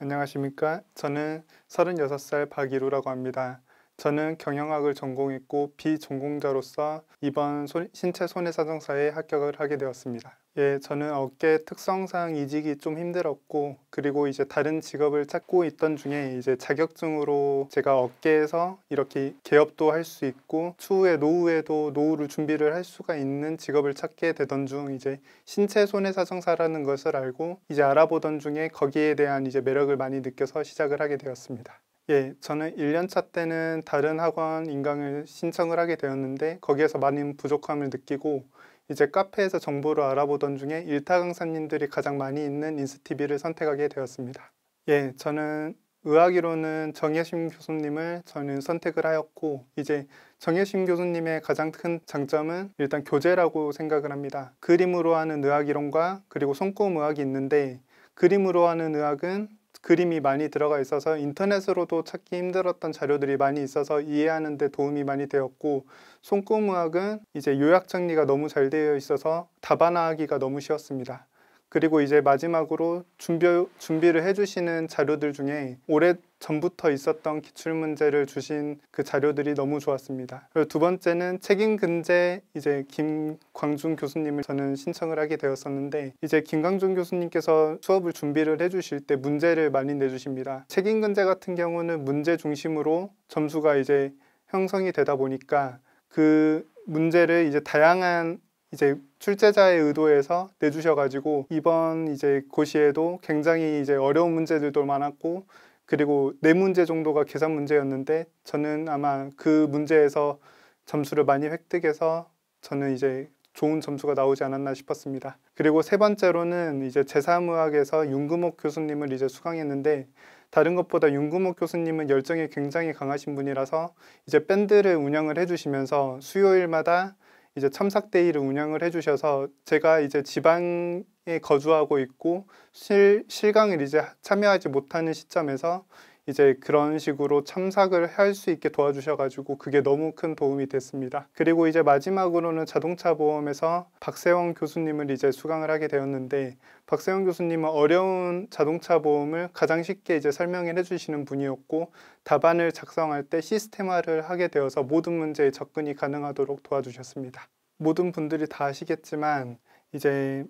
안녕하십니까. 저는 36살 박일우라고 합니다. 저는 경영학을 전공했고 비전공자로서 이번 손, 신체 손해사정사에 합격을 하게 되었습니다. 예, 저는 어깨 특성상 이직이 좀 힘들었고 그리고 이제 다른 직업을 찾고 있던 중에 이제 자격증으로 제가 어깨에서 이렇게 개업도 할 수 있고 추후에 노후에도 노후를 준비를 할 수가 있는 직업을 찾게 되던 중 이제 신체 손해사정사라는 것을 알고 이제 알아보던 중에 거기에 대한 이제 매력을 많이 느껴서 시작을 하게 되었습니다. 예, 저는 1년차 때는 다른 학원 인강을 신청을 하게 되었는데 거기에서 많은 부족함을 느끼고 이제 카페에서 정보를 알아보던 중에 일타 강사님들이 가장 많이 있는 인스티비를 선택하게 되었습니다. 예, 저는 의학이론은 정혜심 교수님을 저는 선택을 하였고 이제 정혜심 교수님의 가장 큰 장점은 일단 교재라고 생각을 합니다. 그림으로 하는 의학이론과 그리고 손금 꼽 의학이 있는데 그림으로 하는 의학은 그림이 많이 들어가 있어서 인터넷으로도 찾기 힘들었던 자료들이 많이 있어서 이해하는 데 도움이 많이 되었고 손금의학은 이제 요약 정리가 너무 잘 되어 있어서 답안하기가 너무 쉬웠습니다. 그리고 이제 마지막으로 준비, 준비를 해주시는 자료들 중에 오래 전부터 있었던 기출문제를 주신 그 자료들이 너무 좋았습니다. 그리고 두 번째는 책임근제 이제 김광준 교수님을 저는 신청을 하게 되었었는데 이제 김광준 교수님께서 수업을 준비를 해주실 때 문제를 많이 내주십니다. 책임근제 같은 경우는 문제 중심으로 점수가 이제 형성이 되다 보니까 그 문제를 이제 다양한 이제 출제자의 의도에서 내주셔가지고 이번 이제 고시에도 굉장히 이제 어려운 문제들도 많았고 그리고 네 문제 정도가 계산 문제였는데 저는 아마 그 문제에서 점수를 많이 획득해서 저는 이제 좋은 점수가 나오지 않았나 싶었습니다. 그리고 세 번째로는 이제 제3의학에서 윤금옥 교수님을 이제 수강했는데 다른 것보다 윤금옥 교수님은 열정이 굉장히 강하신 분이라서 이제 밴드를 운영을 해주시면서 수요일마다 이제 참삭데이를 운영을 해주셔서 제가 이제 지방에 거주하고 있고 실, 실강을 이제 참여하지 못하는 시점에서 이제 그런 식으로 참석을할 수 있게 도와주셔가지고 그게 너무 큰 도움이 됐습니다. 그리고 이제 마지막으로는 자동차 보험에서 박세원 교수님을 이제 수강을 하게 되었는데 박세원 교수님은 어려운 자동차 보험을 가장 쉽게 이제 설명을 해주시는 분이었고 답안을 작성할 때 시스템화를 하게 되어서 모든 문제에 접근이 가능하도록 도와주셨습니다. 모든 분들이 다 아시겠지만 이제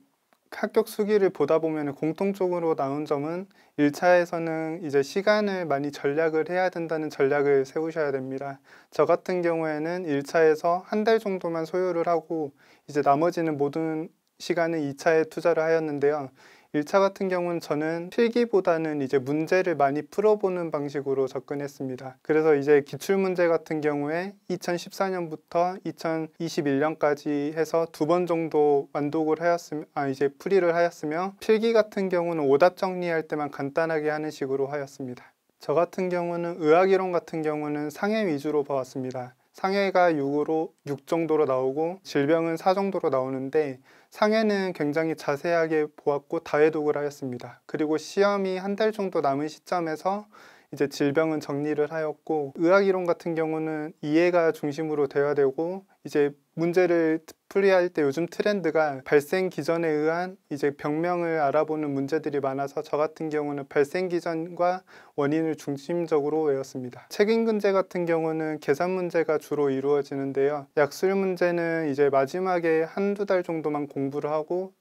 합격 수기를 보다 보면 공통적으로 나온 점은 1차에서는 이제 시간을 많이 전략을 해야 된다는 전략을 세우셔야 됩니다. 저 같은 경우에는 1차에서 한 달 정도만 소요를 하고 이제 나머지는 모든 시간을 2차에 투자를 하였는데요. 1차 같은 경우는 저는 필기보다는 이제 문제를 많이 풀어보는 방식으로 접근했습니다. 그래서 이제 기출문제 같은 경우에 2014년부터 2021년까지 해서 두 번 정도 완독을 하였으며 아 이제 풀이를 하였으며 필기 같은 경우는 오답 정리할 때만 간단하게 하는 식으로 하였습니다. 저 같은 경우는 의학이론 같은 경우는 상해 위주로 봐왔습니다. 상해가 6으로 6 정도로 나오고 질병은 4 정도로 나오는데 상해는 굉장히 자세하게 보았고 다회독을 하였습니다. 그리고 시험이 한 달 정도 남은 시점에서 이제 질병은 정리를 하였고 의학이론 같은 경우는 이해가 중심으로 되어야 되고 이제 문제를 풀이할 때 요즘 트렌드가 발생 기전에 의한 이제 병명을 알아보는 문제들이 많아서 저 같은 경우는 발생 기전과 원인을 중심적으로 외웠습니다. 책임 문제 같은 경우는 계산 문제가 주로 이루어지는데요. 약술 문제는 이제 마지막에 한두 달 정도만 공부를 하고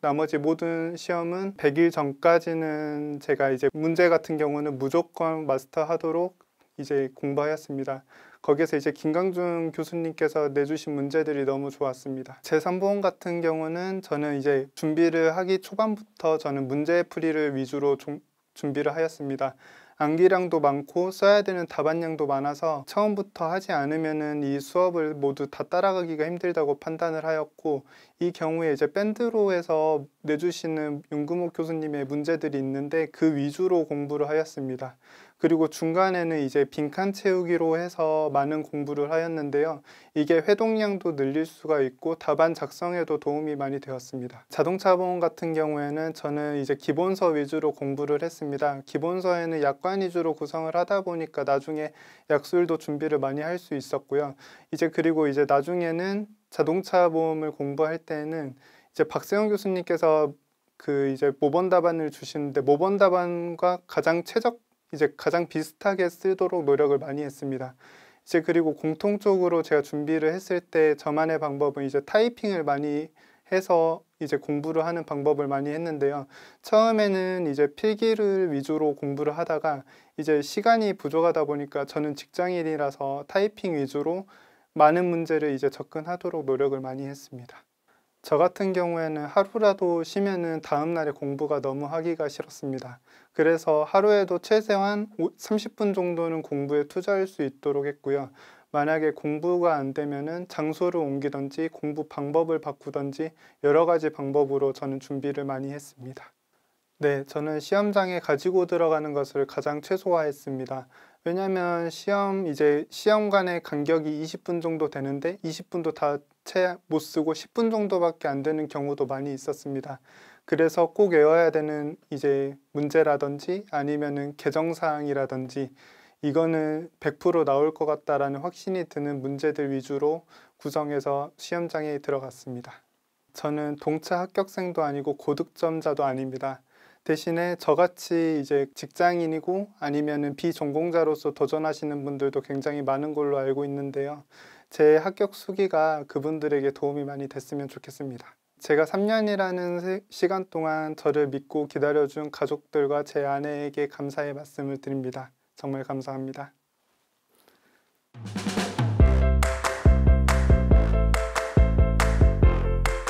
나머지 모든 시험은 100일 전까지는 제가 이제 문제 같은 경우는 무조건 마스터하도록 이제 공부하였습니다. 거기에서 이제 김강준 교수님께서 내주신 문제들이 너무 좋았습니다. 제3보험 같은 경우는 저는 이제 준비를 하기 초반부터 저는 문제 풀이를 위주로 좀, 준비를 하였습니다. 암기량도 많고 써야 되는 답안량도 많아서 처음부터 하지 않으면 이 수업을 모두 다 따라가기가 힘들다고 판단을 하였고 이 경우에 이제 밴드로 해서 내주시는 윤금옥 교수님의 문제들이 있는데 그 위주로 공부를 하였습니다. 그리고 중간에는 이제 빈칸 채우기로 해서 많은 공부를 하였는데요. 이게 회동량도 늘릴 수가 있고 답안 작성에도 도움이 많이 되었습니다. 자동차 보험 같은 경우에는 저는 이제 기본서 위주로 공부를 했습니다. 기본서에는 약관 위주로 구성을 하다 보니까 나중에 약술도 준비를 많이 할 수 있었고요. 이제 그리고 이제 나중에는 자동차 보험을 공부할 때는 이제 박세영 교수님께서 그 이제 모범 답안을 주시는데 모범 답안과 가장 최적 이제 가장 비슷하게 쓰도록 노력을 많이 했습니다. 이제 그리고 공통적으로 제가 준비를 했을 때 저만의 방법은 이제 타이핑을 많이 해서 이제 공부를 하는 방법을 많이 했는데요. 처음에는 이제 필기를 위주로 공부를 하다가 이제 시간이 부족하다 보니까 저는 직장인이라서 타이핑 위주로 많은 문제를 이제 접근하도록 노력을 많이 했습니다. 저 같은 경우에는 하루라도 쉬면은 다음날에 공부가 너무 하기가 싫었습니다. 그래서 하루에도 최소한 30분 정도는 공부에 투자할 수 있도록 했고요. 만약에 공부가 안 되면은 장소를 옮기던지 공부 방법을 바꾸던지 여러 가지 방법으로 저는 준비를 많이 했습니다. 네, 저는 시험장에 가지고 들어가는 것을 가장 최소화했습니다. 왜냐하면 시험 이제 시험간의 간격이 20분 정도 되는데 20분도 다 채못 쓰고 10분 정도밖에 안 되는 경우도 많이 있었습니다. 그래서 꼭 외워야 되는 이제 문제라든지 아니면은 개정사항이라든지 이거는 100% 나올 것 같다라는 확신이 드는 문제들 위주로 구성해서 시험장에 들어갔습니다. 저는 동차 합격생도 아니고 고득점자도 아닙니다. 대신에 저같이 이제 직장인이고 아니면은 비전공자로서 도전하시는 분들도 굉장히 많은 걸로 알고 있는데요. 제 합격 수기가 그분들에게 도움이 많이 됐으면 좋겠습니다. 제가 3년이라는 시간 동안 저를 믿고 기다려준 가족들과 제 아내에게 감사의 말씀을 드립니다. 정말 감사합니다.